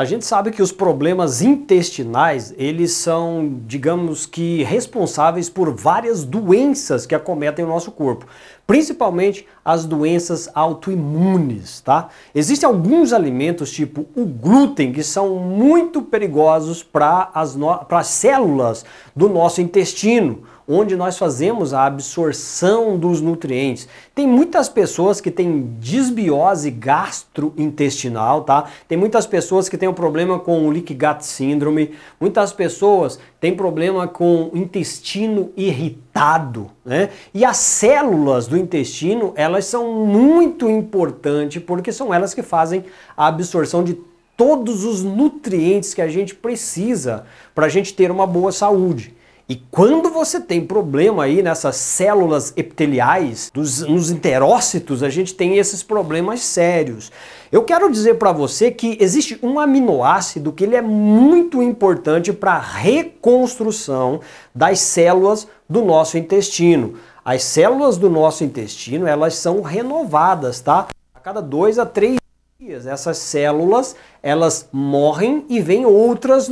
A gente sabe que os problemas intestinais, eles são, digamos que, responsáveis por várias doenças que acometem o nosso corpo, principalmente as doenças autoimunes, tá? Existem alguns alimentos, tipo o glúten, que são muito perigosos para as, no... as células do nosso intestino onde nós fazemos a absorção dos nutrientes. Tem muitas pessoas que têm disbiose gastrointestinal, tá? Tem muitas pessoas que têm um problema com o leak gut síndrome, muitas pessoas têm problema com o intestino irritado, né? E as células do intestino, elas são muito importantes porque são elas que fazem a absorção de todos os nutrientes que a gente precisa para a gente ter uma boa saúde. E quando você tem problema aí nessas células epiteliais, dos, nos enterócitos, a gente tem esses problemas sérios. Eu quero dizer para você que existe um aminoácido que ele é muito importante para a reconstrução das células do nosso intestino. As células do nosso intestino, elas são renovadas, tá? A cada dois a três dias, essas células, elas morrem e vêm outras.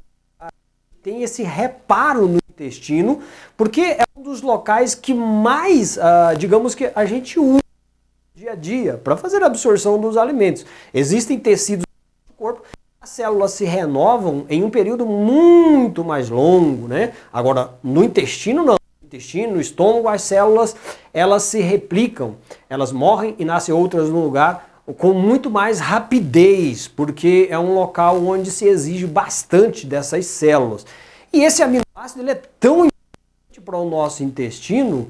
Tem esse reparo no intestino, porque é um dos locais que mais, uh, digamos que a gente usa dia a dia para fazer a absorção dos alimentos. Existem tecidos do corpo as células se renovam em um período muito mais longo, né? Agora, no intestino não. No intestino, no estômago, as células, elas se replicam. Elas morrem e nascem outras no lugar com muito mais rapidez, porque é um local onde se exige bastante dessas células. E esse aminoácido ele é tão importante para o nosso intestino,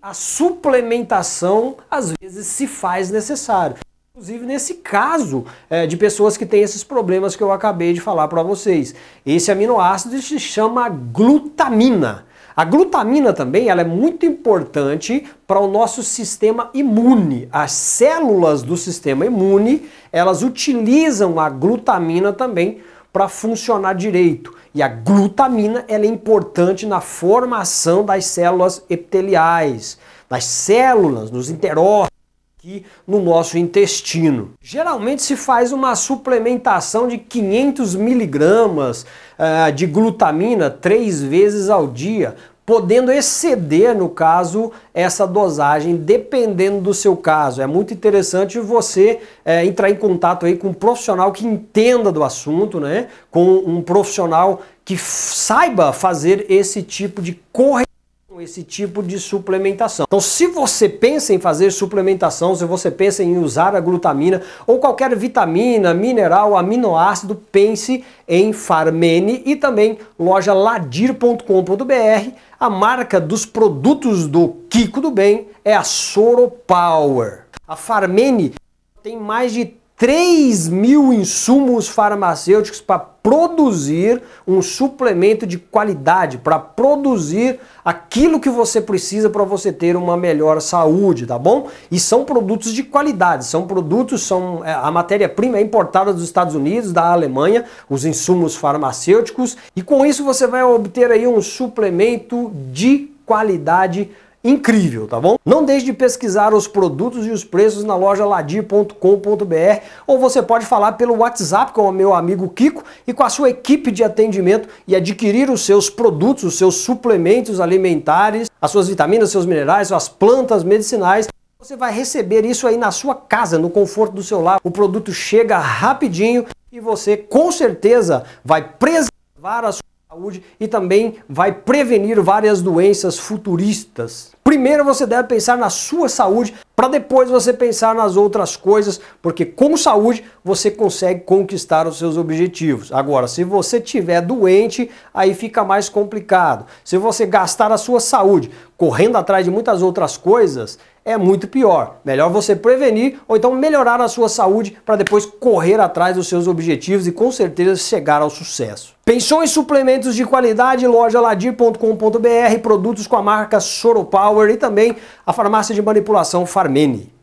a suplementação às vezes se faz necessário. Inclusive nesse caso é, de pessoas que têm esses problemas que eu acabei de falar para vocês. Esse aminoácido se chama glutamina. A glutamina também ela é muito importante para o nosso sistema imune. As células do sistema imune elas utilizam a glutamina também para funcionar direito. E a glutamina ela é importante na formação das células epiteliais, das células, nos enterócitos aqui no nosso intestino. Geralmente se faz uma suplementação de 500 miligramas uh, de glutamina três vezes ao dia podendo exceder, no caso, essa dosagem, dependendo do seu caso. É muito interessante você é, entrar em contato aí com um profissional que entenda do assunto, né? com um profissional que saiba fazer esse tipo de correção esse tipo de suplementação. Então, se você pensa em fazer suplementação, se você pensa em usar a glutamina ou qualquer vitamina, mineral, aminoácido, pense em Farmene e também loja ladir.com.br. A marca dos produtos do Kiko do Bem é a Soro Power. A Farmene tem mais de 3 mil insumos farmacêuticos para produzir um suplemento de qualidade, para produzir aquilo que você precisa para você ter uma melhor saúde, tá bom? E são produtos de qualidade, são produtos, são é, a matéria-prima é importada dos Estados Unidos, da Alemanha, os insumos farmacêuticos, e com isso você vai obter aí um suplemento de qualidade incrível, tá bom? Não deixe de pesquisar os produtos e os preços na loja ladir.com.br ou você pode falar pelo WhatsApp com o meu amigo Kiko e com a sua equipe de atendimento e adquirir os seus produtos, os seus suplementos alimentares, as suas vitaminas, seus minerais, suas plantas medicinais. Você vai receber isso aí na sua casa, no conforto do seu lar. O produto chega rapidinho e você com certeza vai preservar a sua saúde e também vai prevenir várias doenças futuristas. Primeiro você deve pensar na sua saúde para depois você pensar nas outras coisas, porque com saúde você consegue conquistar os seus objetivos. Agora, se você tiver doente, aí fica mais complicado. Se você gastar a sua saúde correndo atrás de muitas outras coisas, é muito pior. Melhor você prevenir ou então melhorar a sua saúde para depois correr atrás dos seus objetivos e com certeza chegar ao sucesso. Pensou em suplementos de qualidade? Loja ladir.com.br, produtos com a marca Soropower Power e também a farmácia de manipulação Farmene.